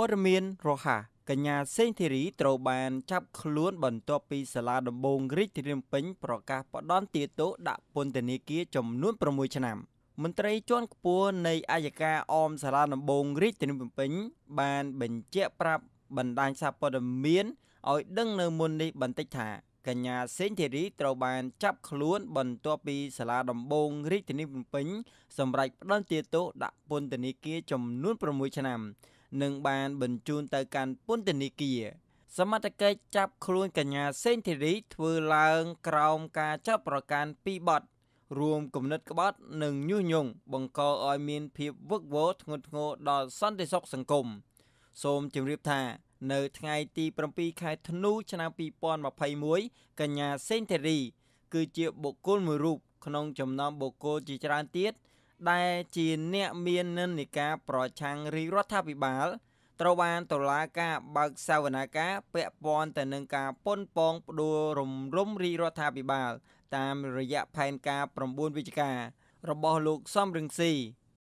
ព័ត៌មានរហ័សកញ្ញា សេងធីរីត្រូវបាន ចាប់ខ្លួន បន្ទាប់ពីសាលាដំបងរាជធានីភ្នំពេញប្រកាសផ្តន្ទាទោសដាក់ពន្ធនាគារចំនួន6ឆ្នាំមន្ត្រីជាន់ខ្ពស់នៃ អាយកាអមសាលាដំបងរាជធានីភ្នំពេញបាន បញ្ជាក់ប្រាប់បណ្ដាញសារព័ត៌មានឲ្យដឹងនៅមុននេះបន្តិចថាកញ្ញាសេងធីរីត្រូវបានចាប់ខ្លួនបន្ទាប់ពីសាលាដំបងរាជធានីភ្នំពេញសម្រេចផ្តន្ទាទោសដាក់ពន្ធនាគារចំនួន6ឆ្នាំនិងបានបញ្ជូនទៅកាន់ពន្ធនាគារសមត្ថកិច្ចចាប់ខ្លួនកញ្ញាសេងធីរីធ្វើឡើងក្រោមការចាប់ប្រកាន់ពីបទរួមគំនិតក្បត់និងញុះញង់បង្កឲ្យមានភាពវឹកវរធ្ងន់ធ្ងរដល់សន្តិសុខសង្គម។សូមជម្រាបថា នៅថ្ងៃទី7ខែធ្នូឆ្នាំ2021កញ្ញាសេងធារី គឺជាបុគ្គលមួយរូបក្នុងចំណោមបុគ្គលជាច្រើនទៀត ដែលជាអ្នកមាននិន្នាការប្រឆាំងរាជរដ្ឋាភិបាលត្រូវបានតុលាការបើកសវនាការពាក់ព័ន្ធទៅនឹងការប៉ុនប៉ងផ្ដួលរំលំរាជរដ្ឋាភិបាលតាមរយៈផែនការ9វិច្ឆិការបស់លោកសំរងស៊ី